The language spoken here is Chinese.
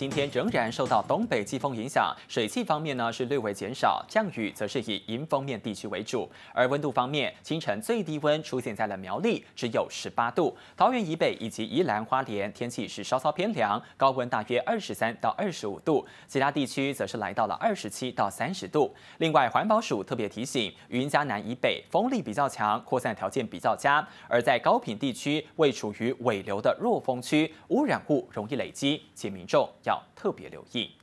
今天仍然受到东北季风影响，水汽方面呢是略微减少，降雨则是以迎风面地区为主。而温度方面，清晨最低温出现在了苗栗，只有十八度。桃园以北以及宜兰花莲天气是稍稍偏凉，高温大约二十三到二十五度，其他地区则是来到了二十七到三十度。另外，环保署特别提醒，云嘉南以北风力比较强，扩散条件比较佳；而在高频地区，未处于尾流的弱风区，污染物容易累积，且民众。要特别留意。